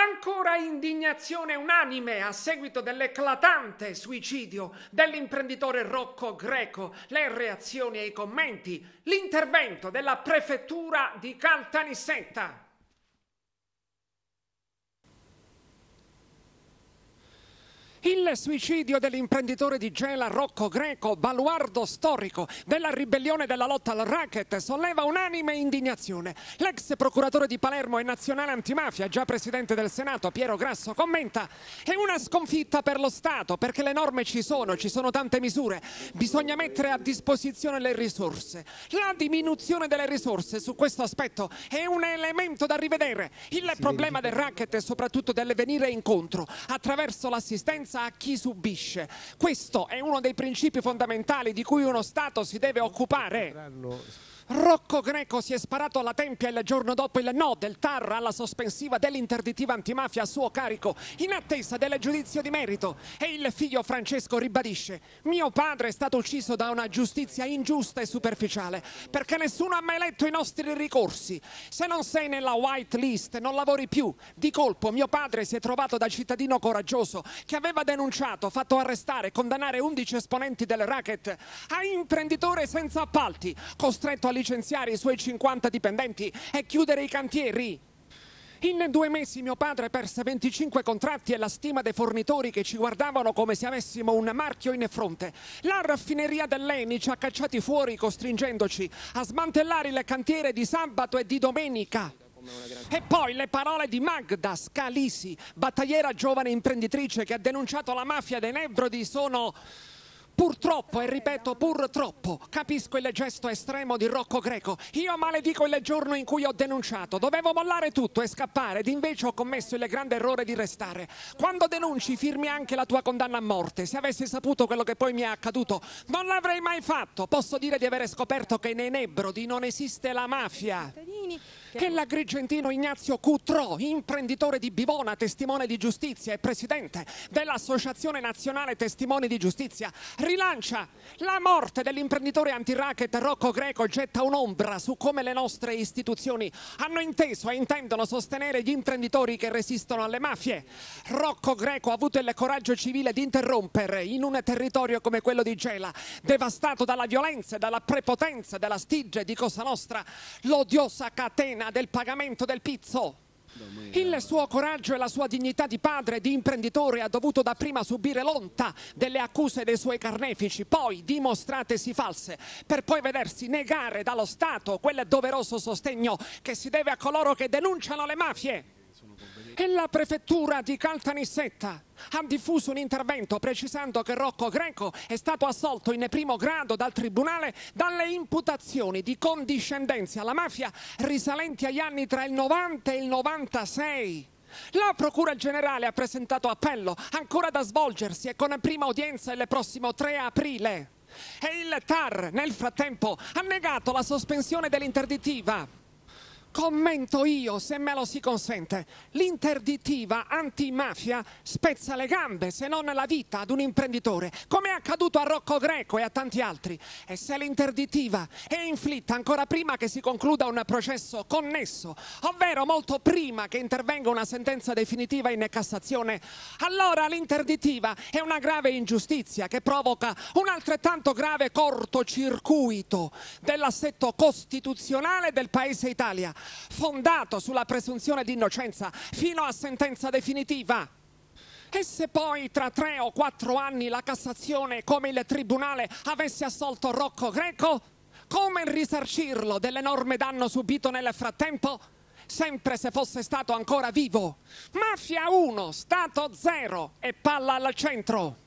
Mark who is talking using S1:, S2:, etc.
S1: ancora indignazione unanime a seguito dell'eclatante suicidio dell'imprenditore Rocco Greco, le reazioni ai commenti, l'intervento della prefettura di Caltanissetta. Il suicidio dell'imprenditore di Gela Rocco Greco, baluardo storico della ribellione della lotta al racket, solleva unanime indignazione. L'ex procuratore di Palermo e nazionale antimafia, già presidente del Senato, Piero Grasso, commenta è una sconfitta per lo Stato perché le norme ci sono, ci sono tante misure, bisogna mettere a disposizione le risorse. La diminuzione delle risorse su questo aspetto è un elemento da rivedere. Il problema del racket è soprattutto delle venire incontro attraverso l'assistenza pensa a chi subisce. Questo è uno dei principi fondamentali di cui uno Stato si deve occupare. Rocco Greco si è sparato alla tempia il giorno dopo il no del TAR alla sospensiva dell'interdittiva antimafia a suo carico in attesa del giudizio di merito e il figlio Francesco ribadisce mio padre è stato ucciso da una giustizia ingiusta e superficiale perché nessuno ha mai letto i nostri ricorsi se non sei nella white list non lavori più di colpo mio padre si è trovato da cittadino coraggioso che aveva denunciato fatto arrestare condannare 11 esponenti del racket a imprenditore senza appalti costretto a licenziare i suoi 50 dipendenti e chiudere i cantieri. In due mesi mio padre perse 25 contratti e la stima dei fornitori che ci guardavano come se avessimo un marchio in fronte. La raffineria dell'Eni ci ha cacciati fuori costringendoci a smantellare il cantiere di sabato e di domenica. E poi le parole di Magda Scalisi, battagliera giovane imprenditrice che ha denunciato la mafia dei Nebrodi, sono... Purtroppo, e ripeto purtroppo, capisco il gesto estremo di Rocco Greco. Io maledico il giorno in cui ho denunciato. Dovevo mollare tutto e scappare ed invece ho commesso il grande errore di restare. Quando denunci firmi anche la tua condanna a morte. Se avessi saputo quello che poi mi è accaduto, non l'avrei mai fatto. Posso dire di aver scoperto che nei Nebrodi non esiste la mafia. Che l'agrigentino Ignazio Cutro, imprenditore di Bivona, testimone di giustizia e presidente dell'Associazione Nazionale Testimoni di Giustizia, rilancia. La morte dell'imprenditore anti-racket Rocco Greco getta un'ombra su come le nostre istituzioni hanno inteso e intendono sostenere gli imprenditori che resistono alle mafie. Rocco Greco ha avuto il coraggio civile di interrompere in un territorio come quello di Gela, devastato dalla violenza e dalla prepotenza della stigge di Cosa Nostra, l'odiosa catena del pagamento del pizzo. Il suo coraggio e la sua dignità di padre e di imprenditore ha dovuto dapprima subire l'onta delle accuse dei suoi carnefici, poi dimostratesi false, per poi vedersi negare dallo Stato quel doveroso sostegno che si deve a coloro che denunciano le mafie. E la prefettura di Caltanissetta ha diffuso un intervento precisando che Rocco Greco è stato assolto in primo grado dal Tribunale dalle imputazioni di condiscendenza alla mafia risalenti agli anni tra il 90 e il 96. La Procura Generale ha presentato appello, ancora da svolgersi e con prima udienza il prossimo 3 aprile. E il TAR, nel frattempo, ha negato la sospensione dell'interdittiva. Commento io, se me lo si consente. L'interdittiva antimafia spezza le gambe, se non la vita, ad un imprenditore, come è accaduto a Rocco Greco e a tanti altri. E se l'interdittiva è inflitta ancora prima che si concluda un processo connesso, ovvero molto prima che intervenga una sentenza definitiva in Cassazione, allora l'interdittiva è una grave ingiustizia che provoca un altrettanto grave cortocircuito dell'assetto costituzionale del Paese Italia fondato sulla presunzione di innocenza fino a sentenza definitiva. E se poi tra tre o quattro anni la Cassazione, come il Tribunale, avesse assolto Rocco Greco, come risarcirlo dell'enorme danno subito nel frattempo? Sempre se fosse stato ancora vivo. Mafia 1, Stato 0 e palla al centro.